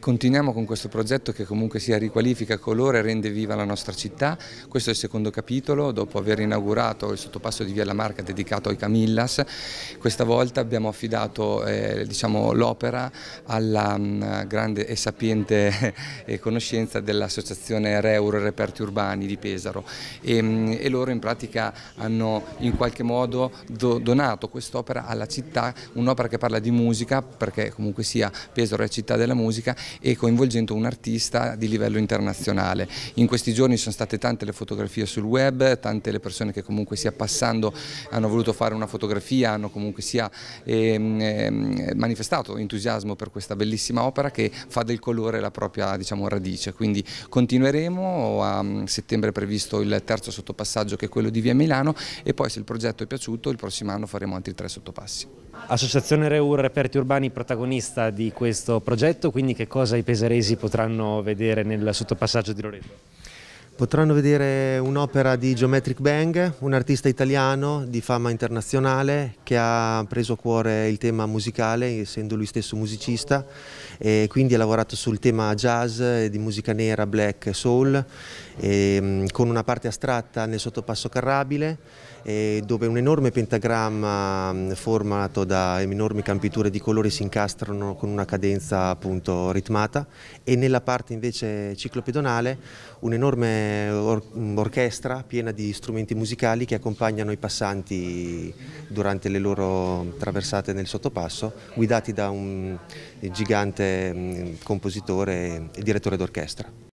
Continuiamo con questo progetto che comunque sia riqualifica, colore, e rende viva la nostra città. Questo è il secondo capitolo, dopo aver inaugurato il sottopasso di Via La Marca dedicato ai Camillas. Questa volta abbiamo affidato eh, diciamo, l'opera alla mh, mm, grande e sapiente eh, conoscenza dell'associazione Reuro e Reperti Urbani di Pesaro e, mh, mm, e, loro in pratica hanno in qualche modo do, donato quest'opera alla città, un'opera che parla di musica perché comunque sia Pesaro è città della musica e coinvolgendo un artista di livello internazionale. In questi giorni sono state tante le fotografie sul web, tante le persone che comunque sia passando hanno voluto fare una fotografia, hanno comunque sia ehm, ehm manifestato entusiasmo per questa bellissima opera che fa del colore la propria diciamo, radice. Quindi continueremo, a mm, settembre è previsto il terzo sottopassaggio che è quello di Via Milano e poi se il progetto è piaciuto il prossimo anno faremo altri tre sottopassi. Associazione Reur Reperti Urbani protagonista di questo progetto, quindi che cosa cosa i pesaresi potranno vedere nel sottopassaggio di Loreto? Potranno vedere un'opera di Geometric Bang, un artista italiano di fama internazionale che ha preso a cuore il tema musicale, essendo lui stesso musicista, e quindi ha lavorato sul tema jazz, di musica nera, black, soul, e, con una parte astratta nel sottopasso carrabile, dove un enorme pentagramma formato da enormi campiture di colori si incastrano con una cadenza appunto ritmata, e nella parte invece ciclopedonale un enorme orchestra piena di strumenti musicali che accompagnano i passanti durante le loro traversate nel sottopasso, guidati da un gigante mm, compositore e direttore d'orchestra.